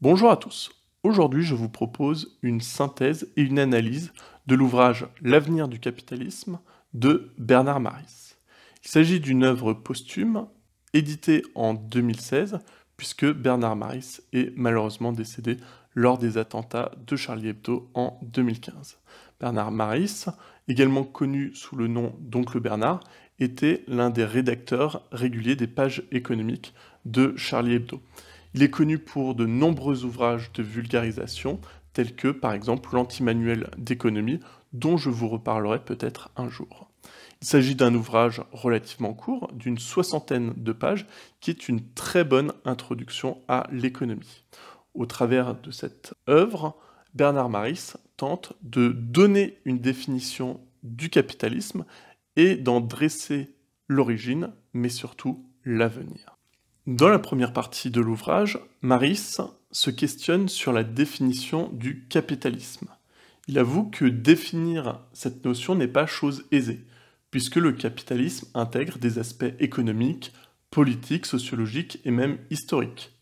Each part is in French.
Bonjour à tous. Aujourd'hui, je vous propose une synthèse et une analyse de l'ouvrage L'avenir du capitalisme de Bernard Maris. Il s'agit d'une œuvre posthume éditée en 2016 puisque Bernard Maris est malheureusement décédé lors des attentats de Charlie Hebdo en 2015. Bernard Maris, également connu sous le nom d'Oncle Bernard, était l'un des rédacteurs réguliers des pages économiques de Charlie Hebdo. Il est connu pour de nombreux ouvrages de vulgarisation, tels que par exemple l'Antimanuel d'économie, dont je vous reparlerai peut-être un jour. Il s'agit d'un ouvrage relativement court, d'une soixantaine de pages, qui est une très bonne introduction à l'économie. Au travers de cette œuvre, Bernard Maris tente de donner une définition du capitalisme et d'en dresser l'origine, mais surtout l'avenir. Dans la première partie de l'ouvrage, Maris se questionne sur la définition du capitalisme. Il avoue que définir cette notion n'est pas chose aisée, puisque le capitalisme intègre des aspects économiques, politiques, sociologiques et même historiques.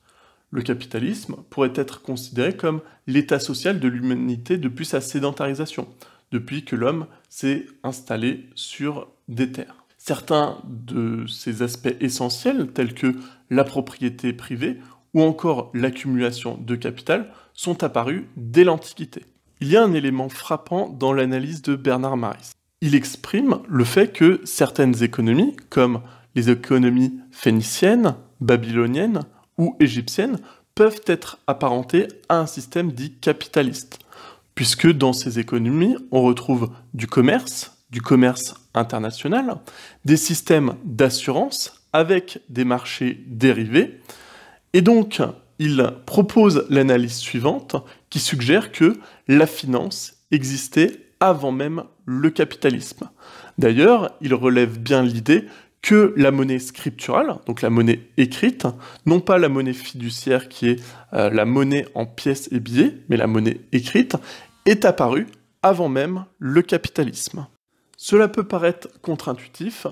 Le capitalisme pourrait être considéré comme l'état social de l'humanité depuis sa sédentarisation, depuis que l'homme s'est installé sur des terres certains de ces aspects essentiels, tels que la propriété privée ou encore l'accumulation de capital, sont apparus dès l'Antiquité. Il y a un élément frappant dans l'analyse de Bernard Maris. Il exprime le fait que certaines économies, comme les économies phéniciennes, babyloniennes ou égyptiennes, peuvent être apparentées à un système dit capitaliste, puisque dans ces économies, on retrouve du commerce, du commerce international, des systèmes d'assurance avec des marchés dérivés. Et donc, il propose l'analyse suivante qui suggère que la finance existait avant même le capitalisme. D'ailleurs, il relève bien l'idée que la monnaie scripturale, donc la monnaie écrite, non pas la monnaie fiduciaire qui est euh, la monnaie en pièces et billets, mais la monnaie écrite, est apparue avant même le capitalisme. Cela peut paraître contre-intuitif,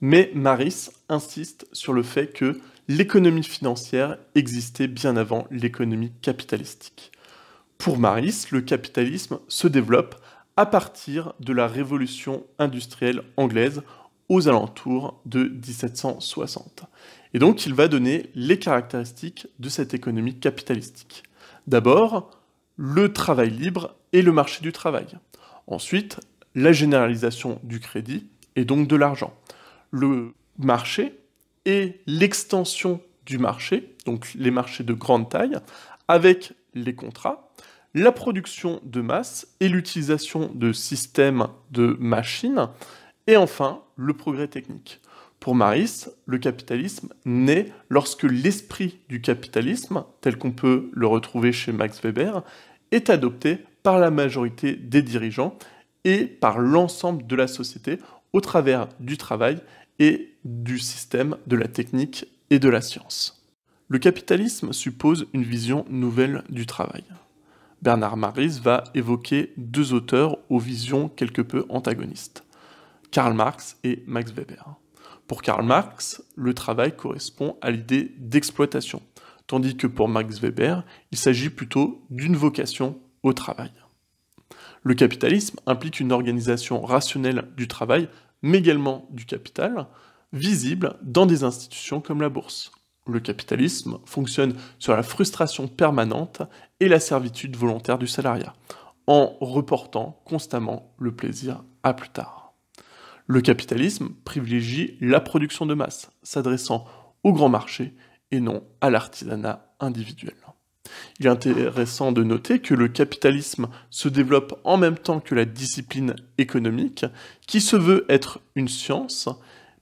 mais Maris insiste sur le fait que l'économie financière existait bien avant l'économie capitalistique. Pour Maris, le capitalisme se développe à partir de la révolution industrielle anglaise aux alentours de 1760. Et donc il va donner les caractéristiques de cette économie capitalistique. D'abord, le travail libre et le marché du travail. Ensuite, la généralisation du crédit et donc de l'argent. Le marché et l'extension du marché, donc les marchés de grande taille, avec les contrats, la production de masse et l'utilisation de systèmes de machines, et enfin le progrès technique. Pour Maris, le capitalisme naît lorsque l'esprit du capitalisme, tel qu'on peut le retrouver chez Max Weber, est adopté par la majorité des dirigeants et par l'ensemble de la société au travers du travail et du système de la technique et de la science. Le capitalisme suppose une vision nouvelle du travail. Bernard Maris va évoquer deux auteurs aux visions quelque peu antagonistes, Karl Marx et Max Weber. Pour Karl Marx, le travail correspond à l'idée d'exploitation, tandis que pour Max Weber, il s'agit plutôt d'une vocation au travail. Le capitalisme implique une organisation rationnelle du travail, mais également du capital, visible dans des institutions comme la bourse. Le capitalisme fonctionne sur la frustration permanente et la servitude volontaire du salariat, en reportant constamment le plaisir à plus tard. Le capitalisme privilégie la production de masse, s'adressant au grand marché et non à l'artisanat individuel. Il est intéressant de noter que le capitalisme se développe en même temps que la discipline économique, qui se veut être une science,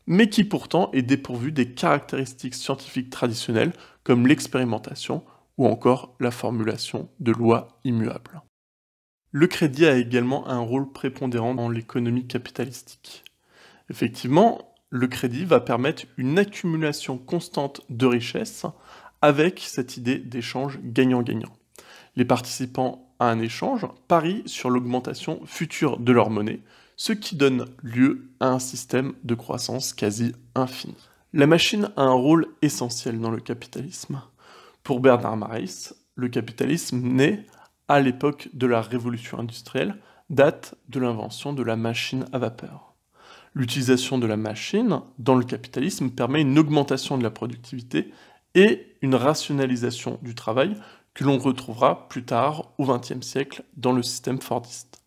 mais qui pourtant est dépourvue des caractéristiques scientifiques traditionnelles comme l'expérimentation ou encore la formulation de lois immuables. Le crédit a également un rôle prépondérant dans l'économie capitalistique. Effectivement, le crédit va permettre une accumulation constante de richesses avec cette idée d'échange gagnant-gagnant. Les participants à un échange parient sur l'augmentation future de leur monnaie, ce qui donne lieu à un système de croissance quasi infini. La machine a un rôle essentiel dans le capitalisme. Pour Bernard Maris, le capitalisme né à l'époque de la révolution industrielle, date de l'invention de la machine à vapeur. L'utilisation de la machine dans le capitalisme permet une augmentation de la productivité et une rationalisation du travail que l'on retrouvera plus tard au XXe siècle dans le système fordiste.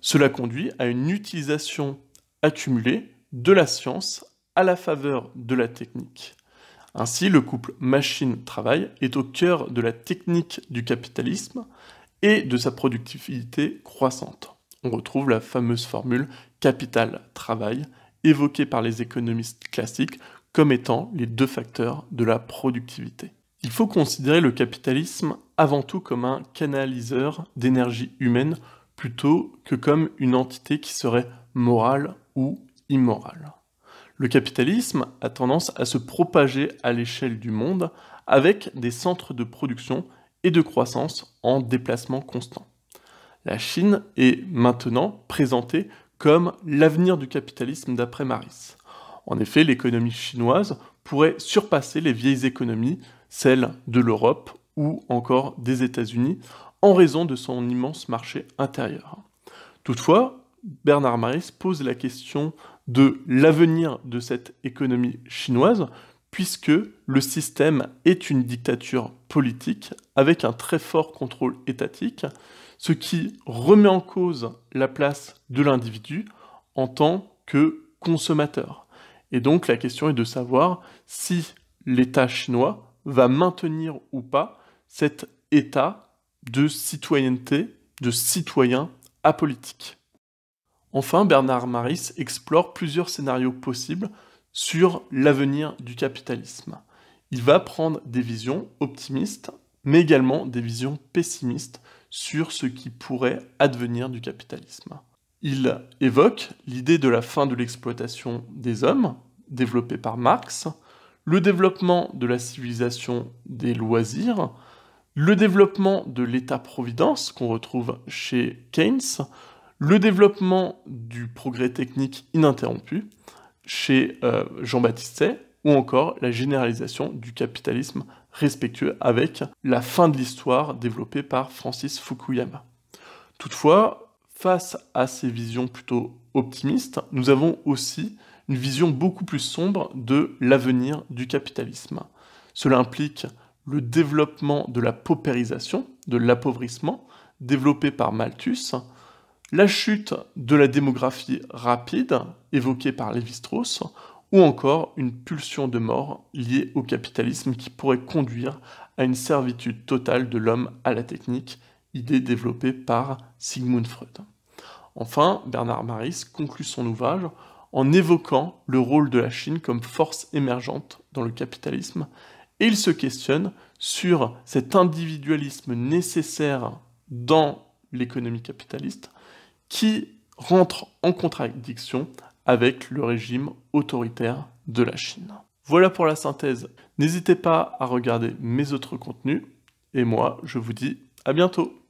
Cela conduit à une utilisation accumulée de la science à la faveur de la technique. Ainsi, le couple machine-travail est au cœur de la technique du capitalisme et de sa productivité croissante. On retrouve la fameuse formule capital-travail évoquée par les économistes classiques comme étant les deux facteurs de la productivité. Il faut considérer le capitalisme avant tout comme un canaliseur d'énergie humaine plutôt que comme une entité qui serait morale ou immorale. Le capitalisme a tendance à se propager à l'échelle du monde avec des centres de production et de croissance en déplacement constant. La Chine est maintenant présentée comme l'avenir du capitalisme d'après Maris. En effet, l'économie chinoise pourrait surpasser les vieilles économies, celles de l'Europe ou encore des États-Unis, en raison de son immense marché intérieur. Toutefois, Bernard Maris pose la question de l'avenir de cette économie chinoise, puisque le système est une dictature politique avec un très fort contrôle étatique, ce qui remet en cause la place de l'individu en tant que consommateur. Et donc la question est de savoir si l'État chinois va maintenir ou pas cet État de citoyenneté, de citoyen apolitique. Enfin, Bernard Maris explore plusieurs scénarios possibles sur l'avenir du capitalisme. Il va prendre des visions optimistes, mais également des visions pessimistes sur ce qui pourrait advenir du capitalisme. Il évoque l'idée de la fin de l'exploitation des hommes, développée par Marx, le développement de la civilisation des loisirs, le développement de l'État-providence qu'on retrouve chez Keynes, le développement du progrès technique ininterrompu chez euh, Jean-Baptiste ou encore la généralisation du capitalisme respectueux avec la fin de l'histoire développée par Francis Fukuyama. Toutefois, face à ces visions plutôt optimistes, nous avons aussi une vision beaucoup plus sombre de l'avenir du capitalisme. Cela implique le développement de la paupérisation, de l'appauvrissement, développé par Malthus, la chute de la démographie rapide, évoquée par Lévi-Strauss, ou encore une pulsion de mort liée au capitalisme qui pourrait conduire à une servitude totale de l'homme à la technique idée développée par Sigmund Freud. Enfin, Bernard Maris conclut son ouvrage en évoquant le rôle de la Chine comme force émergente dans le capitalisme, et il se questionne sur cet individualisme nécessaire dans l'économie capitaliste qui rentre en contradiction avec le régime autoritaire de la Chine. Voilà pour la synthèse. N'hésitez pas à regarder mes autres contenus, et moi, je vous dis à bientôt